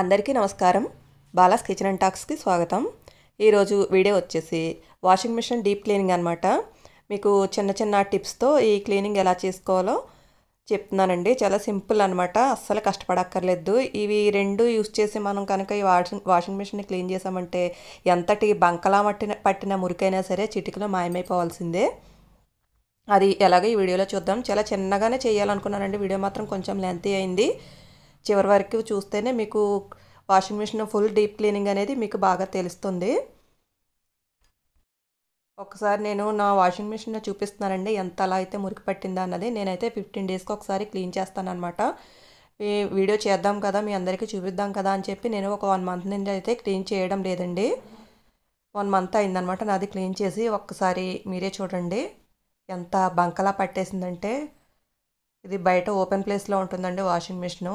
అందరికీ నమస్కారం Bala's kitchen and టాక్స్కి స్వాగతం ఈరోజు వీడియో వచ్చేసి వాషింగ్ మిషన్ డీప్ క్లీనింగ్ అనమాట మీకు చిన్న చిన్న టిప్స్తో ఈ క్లీనింగ్ ఎలా చేసుకోవాలో చెప్తున్నానండి చాలా సింపుల్ అనమాట అస్సలు కష్టపడక్కర్లేదు ఇవి రెండు యూస్ చేసి మనం కనుక ఈ వాషింగ్ వాషింగ్ మిషన్ని క్లీన్ చేసామంటే ఎంతటి బంకలా మట్టిన పట్టిన మురికైనా సరే చిటికలో మాయమైపోవాల్సిందే అది ఎలాగో ఈ వీడియోలో చూద్దాం చాలా చిన్నగానే చేయాలనుకున్నానండి వీడియో మాత్రం కొంచెం లెంతీ అయింది చివరి వరకు చూస్తేనే మీకు washing machine full deep cleaning అనేది మీకు బాగా తెలుస్తుంది ఒకసారి నేను నా వాషింగ్ మిషన్ చూపిస్తున్నానండి ఎంత అలా అయితే మురికి పట్టిందా అన్నది నేనైతే ఫిఫ్టీన్ డేస్కి ఒకసారి క్లీన్ మీ వీడియో చేద్దాం కదా మీ అందరికీ చూపిద్దాం కదా అని చెప్పి నేను ఒక వన్ మంత్ నుండి అయితే క్లీన్ చేయడం లేదండి వన్ మంత్ అయిందనమాట నాది క్లీన్ చేసి ఒక్కసారి మీరే చూడండి ఎంత బంకలా పట్టేసిందంటే ఇది బయట ఓపెన్ ప్లేస్లో ఉంటుందండి వాషింగ్ మిషను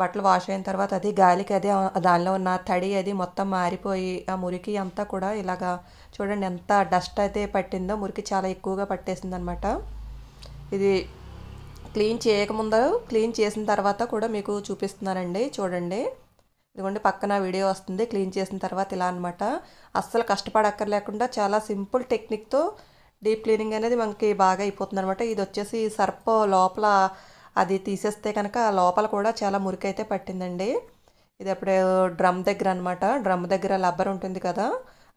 బట్టలు వాష్ అయిన తర్వాత అది గాలికి అది దానిలో ఉన్న తడి అది మొత్తం మారిపోయి ఆ మురికి అంతా కూడా ఇలాగా చూడండి ఎంత డస్ట్ అయితే పట్టిందో మురికి చాలా ఎక్కువగా పట్టేసింది అనమాట ఇది క్లీన్ చేయకముందు క్లీన్ చేసిన తర్వాత కూడా మీకు చూపిస్తున్నానండి చూడండి ఇదిగోండి పక్కన వీడియో వస్తుంది క్లీన్ చేసిన తర్వాత ఇలా అనమాట అస్సలు కష్టపడక్కర్లేకుండా చాలా సింపుల్ టెక్నిక్తో డీప్ క్లీనింగ్ అనేది మనకి బాగా అయిపోతుంది అనమాట ఇది వచ్చేసి సర్ప లోపల అది తీసేస్తే కనుక లోపల కూడా చాలా మురికైతే పట్టిందండి ఇది అప్పుడే డ్రమ్ దగ్గర అనమాట డ్రమ్ దగ్గర లబ్బర్ ఉంటుంది కదా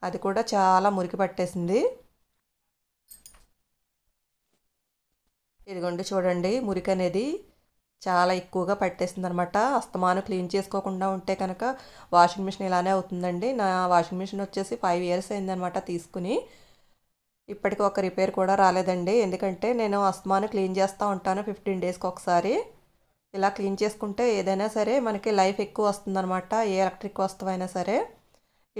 అది కూడా చాలా మురికి పట్టేసింది ఇదిగోండి చూడండి మురికి అనేది చాలా ఎక్కువగా పట్టేసింది అనమాట అస్తమానం క్లీన్ చేసుకోకుండా ఉంటే కనుక వాషింగ్ మిషన్ ఇలానే అవుతుందండి నా వాషింగ్ మిషన్ వచ్చేసి ఫైవ్ ఇయర్స్ అయిందనమాట తీసుకుని ఇప్పటికి ఒక రిపేర్ కూడా రాలేదండి ఎందుకంటే నేను అస్మాను క్లీన్ చేస్తూ ఉంటాను ఫిఫ్టీన్ డేస్కి ఒకసారి ఇలా క్లీన్ చేసుకుంటే ఏదైనా సరే మనకి లైఫ్ ఎక్కువ వస్తుందనమాట ఏ ఎలక్ట్రిక్ వస్తువైనా సరే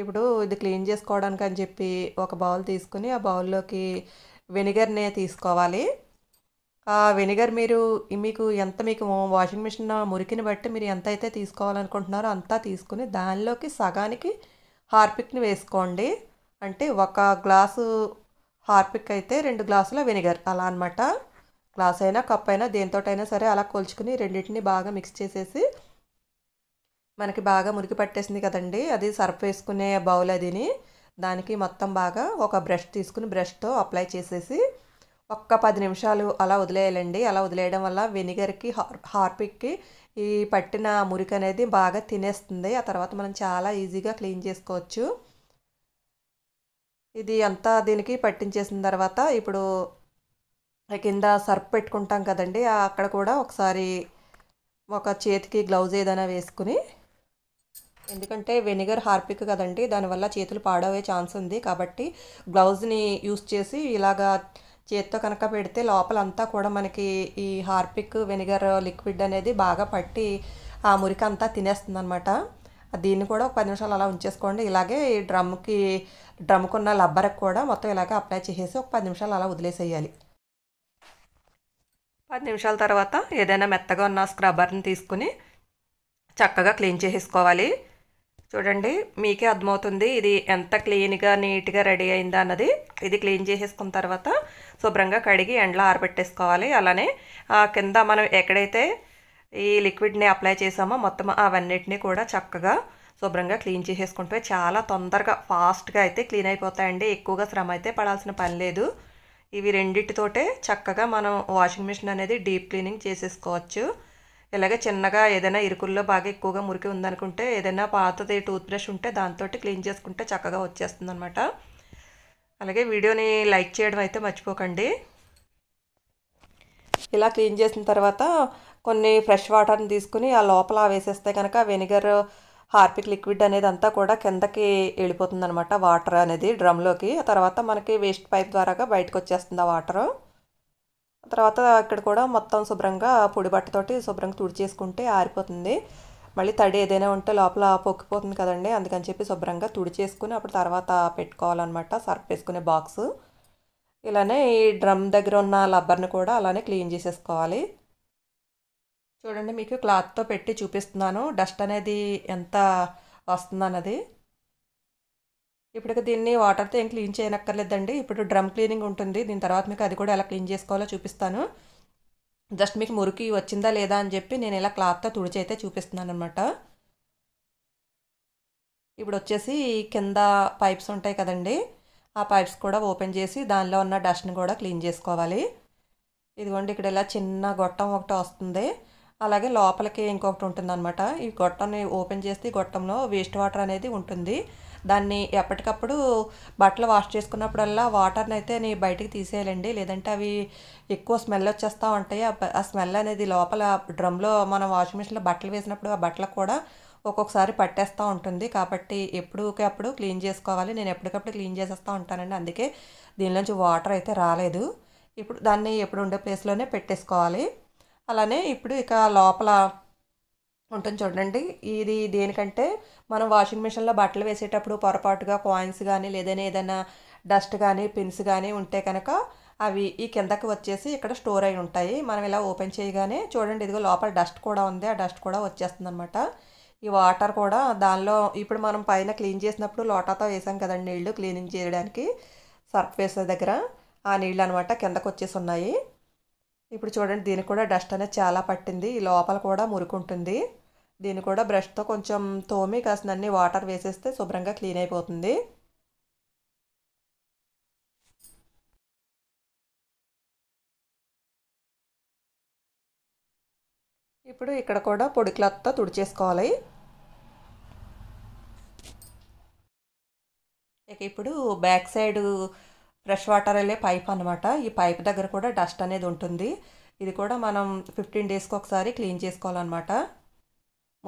ఇప్పుడు ఇది క్లీన్ చేసుకోవడానికి అని చెప్పి ఒక బౌల్ తీసుకుని ఆ బౌల్లోకి వెనిగర్నే తీసుకోవాలి ఆ వెనిగర్ మీరు మీకు ఎంత మీకు వాషింగ్ మిషన్ మురికిని బట్టి మీరు ఎంత అయితే తీసుకోవాలనుకుంటున్నారో అంతా తీసుకుని దానిలోకి సగానికి హార్పిక్ని వేసుకోండి అంటే ఒక గ్లాసు హార్పిక్ అయితే రెండు గ్లాసుల వెనిగర్ అలా అనమాట గ్లాస్ అయినా కప్ అయినా దేనితోటైనా సరే అలా కొలుచుకుని రెండింటిని బాగా మిక్స్ చేసేసి మనకి బాగా మురికి పట్టేసింది కదండి అది సర్ఫ్ వేసుకునే బౌల్ అదిని దానికి మొత్తం బాగా ఒక బ్రష్ తీసుకుని బ్రష్తో అప్లై చేసేసి ఒక్క పది నిమిషాలు అలా వదిలేయాలండి అలా వదిలేయడం వల్ల వెనిగర్కి హార్పిక్కి ఈ పట్టిన మురికి అనేది బాగా తినేస్తుంది ఆ తర్వాత మనం చాలా ఈజీగా క్లీన్ చేసుకోవచ్చు ఇది అంతా దీనికి పట్టించేసిన తర్వాత ఇప్పుడు కింద సర్ప్ పెట్టుకుంటాం కదండి అక్కడ కూడా ఒకసారి ఒక చేతికి గ్లౌజ్ ఏదైనా వేసుకుని ఎందుకంటే వెనిగర్ హార్పిక్ కదండి దానివల్ల చేతులు పాడవే ఛాన్స్ ఉంది కాబట్టి గ్లౌజ్ని యూస్ చేసి ఇలాగా చేత్తో కనుక పెడితే లోపలంతా కూడా మనకి ఈ హార్పిక్ వెనిగర్ లిక్విడ్ అనేది బాగా పట్టి ఆ మురికి అంతా తినేస్తుంది అనమాట దీన్ని కూడా ఒక పది నిమిషాలు అలా ఉంచేసుకోండి ఇలాగే ఈ డ్రమ్కి ఉన్న లబ్బర్కి కూడా మొత్తం ఇలాగే అప్లై చేసేసి ఒక పది నిమిషాలు అలా వదిలేసేయాలి పది నిమిషాల తర్వాత ఏదైనా మెత్తగా ఉన్న స్క్రబ్బర్ని తీసుకుని చక్కగా క్లీన్ చేసేసుకోవాలి చూడండి మీకే అర్థమవుతుంది ఇది ఎంత క్లీన్గా నీట్గా రెడీ అయిందా అన్నది ఇది క్లీన్ చేసేసుకున్న తర్వాత శుభ్రంగా కడిగి ఎండలో ఆరబెట్టేసుకోవాలి అలానే కింద మనం ఎక్కడైతే ఈ లిక్విడ్ని అప్లై చేసామో మొత్తం అవన్నిటినీ కూడా చక్కగా శుభ్రంగా క్లీన్ చేసేసుకుంటే చాలా తొందరగా ఫాస్ట్గా అయితే క్లీన్ అయిపోతాయండి ఎక్కువగా శ్రమ అయితే పడాల్సిన పని లేదు ఇవి రెండింటితోటే చక్కగా మనం వాషింగ్ మిషన్ అనేది డీప్ క్లీనింగ్ చేసేసుకోవచ్చు ఇలాగే చిన్నగా ఏదైనా ఇరుకుల్లో బాగా ఎక్కువగా మురికి ఉందనుకుంటే ఏదైనా పాతది టూత్ బ్రష్ ఉంటే దాంతో క్లీన్ చేసుకుంటే చక్కగా వచ్చేస్తుంది అలాగే వీడియోని లైక్ చేయడం అయితే మర్చిపోకండి ఇలా క్లీన్ చేసిన తర్వాత కొన్ని ఫ్రెష్ వాటర్ని తీసుకుని ఆ లోపల వేసేస్తే కనుక వెనిగర్ హార్పిక్ లిక్విడ్ అనేది అంతా కూడా కిందకి వెళ్ళిపోతుంది అనమాట వాటర్ అనేది డ్రమ్లోకి ఆ తర్వాత మనకి వేస్ట్ పైప్ ద్వారా బయటకు వచ్చేస్తుంది ఆ వాటర్ తర్వాత ఇక్కడ కూడా మొత్తం శుభ్రంగా పొడి బట్టతోటి శుభ్రంగా తుడిచేసుకుంటే ఆరిపోతుంది మళ్ళీ తడి ఏదైనా ఉంటే లోపల పొక్కిపోతుంది కదండి అందుకని చెప్పి శుభ్రంగా తుడిచేసుకుని అప్పుడు తర్వాత పెట్టుకోవాలన్నమాట సర్ఫ్ వేసుకునే బాక్స్ ఇలానే ఈ డ్రమ్ దగ్గర ఉన్న లబ్బర్ని కూడా అలానే క్లీన్ చేసేసుకోవాలి చూడండి మీకు క్లాత్తో పెట్టి చూపిస్తున్నాను డస్ట్ అనేది ఎంత వస్తుందన్నది ఇప్పుడు దీన్ని వాటర్తో ఏం క్లీన్ చేయనక్కర్లేదండి ఇప్పుడు డ్రమ్ క్లీనింగ్ ఉంటుంది దీని తర్వాత మీకు అది కూడా ఎలా క్లీన్ చేసుకోవాలో చూపిస్తాను జస్ట్ మీకు మురికి వచ్చిందా లేదా అని చెప్పి నేను ఇలా క్లాత్తో తుడిచి అయితే చూపిస్తున్నాను అనమాట ఇప్పుడు వచ్చేసి కింద పైప్స్ ఉంటాయి కదండీ ఆ పైప్స్ కూడా ఓపెన్ చేసి దానిలో ఉన్న డస్ట్ని కూడా క్లీన్ చేసుకోవాలి ఇదిగోండి ఇక్కడ ఇలా చిన్న గొట్టం ఒకటి వస్తుంది అలాగే లోపలికి ఇంకొకటి ఉంటుందన్నమాట ఈ గొట్టని ఓపెన్ చేస్తే గొట్టంలో వేస్ట్ వాటర్ అనేది ఉంటుంది దాన్ని ఎప్పటికప్పుడు బట్టలు వాష్ చేసుకున్నప్పుడల్లా వాటర్ని అయితే నీ బయటికి తీసేయాలండి లేదంటే అవి ఎక్కువ స్మెల్ వచ్చేస్తూ ఉంటాయి ఆ స్మెల్ అనేది లోపల డ్రమ్లో మనం వాషింగ్ మిషన్లో బట్టలు వేసినప్పుడు ఆ బట్టలకు కూడా ఒక్కొక్కసారి పట్టేస్తూ ఉంటుంది కాబట్టి ఎప్పుడుకి అప్పుడు క్లీన్ చేసుకోవాలి నేను ఎప్పటికప్పుడు క్లీన్ చేసేస్తూ ఉంటానండి అందుకే దీనిలోంచి వాటర్ అయితే రాలేదు ఇప్పుడు దాన్ని ఎప్పుడు ఉండే ప్లేస్లోనే పెట్టేసుకోవాలి అలానే ఇప్పుడు ఇక లోపల ఉంటుంది చూడండి ఇది దేనికంటే మనం వాషింగ్ మిషన్లో బట్టలు వేసేటప్పుడు పొరపాటుగా కాయిన్స్ కానీ లేదైనా ఏదైనా డస్ట్ కానీ పిన్స్ కానీ ఉంటే కనుక అవి ఈ కిందకి వచ్చేసి ఇక్కడ స్టోర్ అయి ఉంటాయి మనం ఇలా ఓపెన్ చేయగానే చూడండి ఇదిగో లోపల డస్ట్ కూడా ఉంది ఆ డస్ట్ కూడా వచ్చేస్తుంది అనమాట ఈ వాటర్ కూడా దానిలో ఇప్పుడు మనం పైన క్లీన్ చేసినప్పుడు లోటాతో వేసాం కదండి నీళ్లు క్లీనింగ్ చేయడానికి సర్ఫేస్ దగ్గర ఆ నీళ్ళు అనమాట కిందకు వచ్చేసి ఉన్నాయి ఇప్పుడు చూడండి దీనికి కూడా డస్ట్ అనేది చాలా పట్టింది ఈ లోపల కూడా మురుకుంటుంది దీన్ని కూడా బ్రష్తో కొంచెం తోమి కాసిన అన్ని వాటర్ వేసేస్తే శుభ్రంగా క్లీన్ అయిపోతుంది ఇప్పుడు ఇక్కడ కూడా పొడి క్లాత్తో తుడిచేసుకోవాలి ఇక ఇప్పుడు బ్యాక్ సైడ్ ఫ్రెష్ వాటర్ వెళ్ళే పైప్ అనమాట ఈ పైప్ దగ్గర కూడా డస్ట్ అనేది ఉంటుంది ఇది కూడా మనం ఫిఫ్టీన్ డేస్కి ఒకసారి క్లీన్ చేసుకోవాలన్నమాట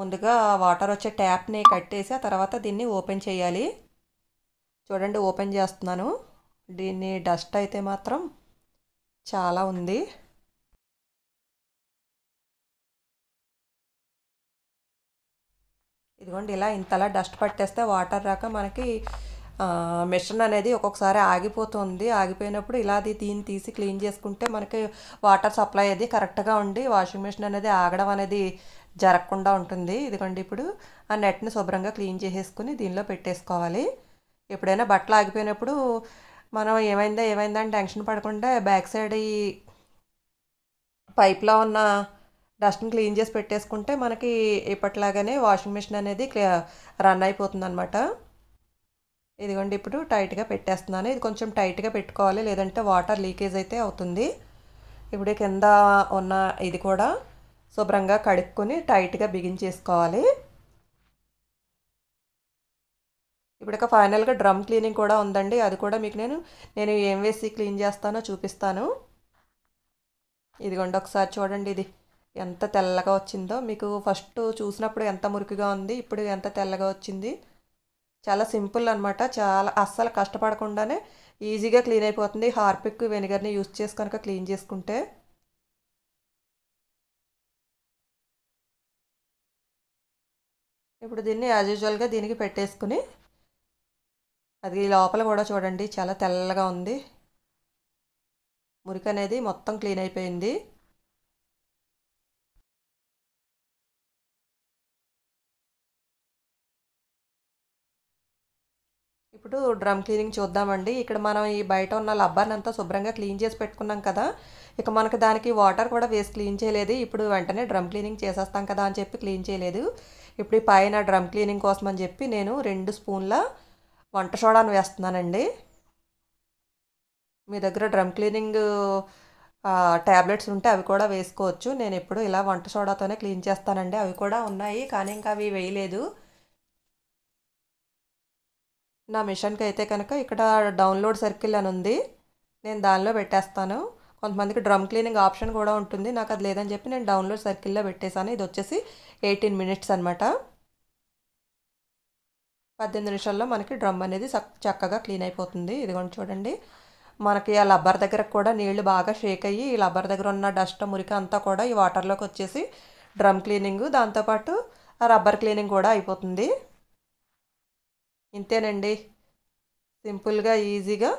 ముందుగా వాటర్ వచ్చే ట్యాప్ని కట్టేసి ఆ తర్వాత దీన్ని ఓపెన్ చేయాలి చూడండి ఓపెన్ చేస్తున్నాను దీన్ని డస్ట్ అయితే మాత్రం చాలా ఉంది ఇదిగోండి ఇలా ఇంతలా డస్ట్ పట్టేస్తే వాటర్ రాక మనకి మిషన్ అనేది ఒక్కొక్కసారి ఆగిపోతుంది ఆగిపోయినప్పుడు ఇలా దీన్ని తీసి క్లీన్ చేసుకుంటే మనకి వాటర్ సప్లై అది కరెక్ట్గా ఉండి వాషింగ్ మిషన్ అనేది ఆగడం అనేది జరగకుండా ఉంటుంది ఇదిగోండి ఇప్పుడు ఆ నెట్ని శుభ్రంగా క్లీన్ చేసేసుకుని దీనిలో పెట్టేసుకోవాలి ఎప్పుడైనా బట్టలు ఆగిపోయినప్పుడు మనం ఏమైందా ఏమైందా అని టెన్షన్ పడకుండా బ్యాక్ సైడ్ ఈ పైప్లో ఉన్న డస్ట్ని క్లీన్ చేసి పెట్టేసుకుంటే మనకి ఇప్పట్లాగానే వాషింగ్ మిషన్ అనేది రన్ అయిపోతుంది అనమాట ఇదిగోండి ఇప్పుడు టైట్గా పెట్టేస్తున్నాను ఇది కొంచెం టైట్గా పెట్టుకోవాలి లేదంటే వాటర్ లీకేజ్ అయితే అవుతుంది ఇప్పుడు కింద ఉన్న ఇది కూడా శుభ్రంగా కడుక్కొని టైట్గా బిగించేసుకోవాలి ఇప్పుడు ఫైనల్గా డ్రమ్ క్లీనింగ్ కూడా ఉందండి అది కూడా మీకు నేను నేను ఏం వేసి క్లీన్ చేస్తానో చూపిస్తాను ఇదిగోండి ఒకసారి చూడండి ఇది ఎంత తెల్లగా వచ్చిందో మీకు ఫస్ట్ చూసినప్పుడు ఎంత మురికిగా ఉంది ఇప్పుడు ఎంత తెల్లగా వచ్చింది చాలా సింపుల్ అనమాట చాలా అస్సలు కష్టపడకుండానే ఈజీగా క్లీన్ అయిపోతుంది హార్పిక్ వెనిగర్ని యూజ్ చేసి కనుక క్లీన్ చేసుకుంటే ఇప్పుడు దీన్ని యాజ్ యూజువల్గా దీనికి పెట్టేసుకుని అది లోపల కూడా చూడండి చాలా తెల్లగా ఉంది మురికి అనేది మొత్తం క్లీన్ అయిపోయింది ఇప్పుడు డ్రమ్ క్లీనింగ్ చూద్దామండి ఇక్కడ మనం ఈ బయట ఉన్న లబ్బర్ని అంతా శుభ్రంగా క్లీన్ చేసి పెట్టుకున్నాం కదా ఇక మనకు దానికి వాటర్ కూడా వేసి క్లీన్ చేయలేదు ఇప్పుడు వెంటనే డ్రమ్ క్లీనింగ్ చేసేస్తాం కదా అని చెప్పి క్లీన్ చేయలేదు ఇప్పుడు ఈ పైన డ్రమ్ క్లీనింగ్ కోసం అని చెప్పి నేను రెండు స్పూన్ల వంట సోడాను వేస్తున్నానండి మీ దగ్గర డ్రమ్ క్లీనింగ్ ట్యాబ్లెట్స్ ఉంటే అవి కూడా వేసుకోవచ్చు నేను ఇప్పుడు ఇలా వంట సోడాతోనే క్లీన్ చేస్తానండి అవి కూడా ఉన్నాయి కానీ ఇంకా అవి వేయలేదు నా మిషన్కి అయితే కనుక ఇక్కడ డౌన్లోడ్ సర్కిల్ అని ఉంది నేను దానిలో పెట్టేస్తాను కొంతమందికి డ్రమ్ క్లీనింగ్ ఆప్షన్ కూడా ఉంటుంది నాకు అది లేదని చెప్పి నేను డౌన్లోడ్ సర్కిల్లో పెట్టేశాను ఇది వచ్చేసి ఎయిటీన్ మినిట్స్ అనమాట పద్దెనిమిది నిమిషాల్లో మనకి డ్రమ్ అనేది చక్కగా క్లీన్ అయిపోతుంది ఇదిగోండి చూడండి మనకి ఆ లబ్బర్ దగ్గర కూడా నీళ్లు బాగా షేక్ అయ్యి ఈ లబ్బర్ దగ్గర ఉన్న డస్ట్ మురికి అంతా కూడా ఈ వాటర్లోకి వచ్చేసి డ్రమ్ క్లీనింగ్ దాంతోపాటు రబ్బర్ క్లీనింగ్ కూడా అయిపోతుంది ఇంతేనండి సింపుల్గా ఈజీగా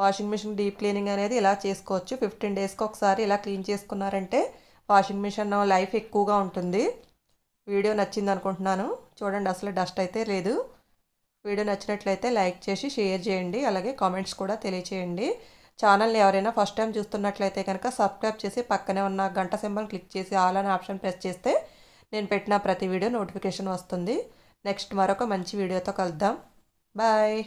వాషింగ్ మిషన్ డీప్ క్లీనింగ్ అనేది ఇలా చేసుకోవచ్చు ఫిఫ్టీన్ డేస్కి ఒకసారి ఇలా క్లీన్ చేసుకున్నారంటే వాషింగ్ మిషన్ లైఫ్ ఎక్కువగా ఉంటుంది వీడియో నచ్చింది అనుకుంటున్నాను చూడండి అసలు డస్ట్ అయితే లేదు వీడియో నచ్చినట్లయితే లైక్ చేసి షేర్ చేయండి అలాగే కామెంట్స్ కూడా తెలియచేయండి ఛానల్ని ఎవరైనా ఫస్ట్ టైం చూస్తున్నట్లయితే కనుక సబ్స్క్రైబ్ చేసి పక్కనే ఉన్న గంట సింబల్ క్లిక్ చేసి ఆల్ అనే ఆప్షన్ ప్రెస్ చేస్తే నేను పెట్టిన ప్రతి వీడియో నోటిఫికేషన్ వస్తుంది నెక్స్ట్ మరొక మంచి వీడియోతో కలుద్దాం బాయ్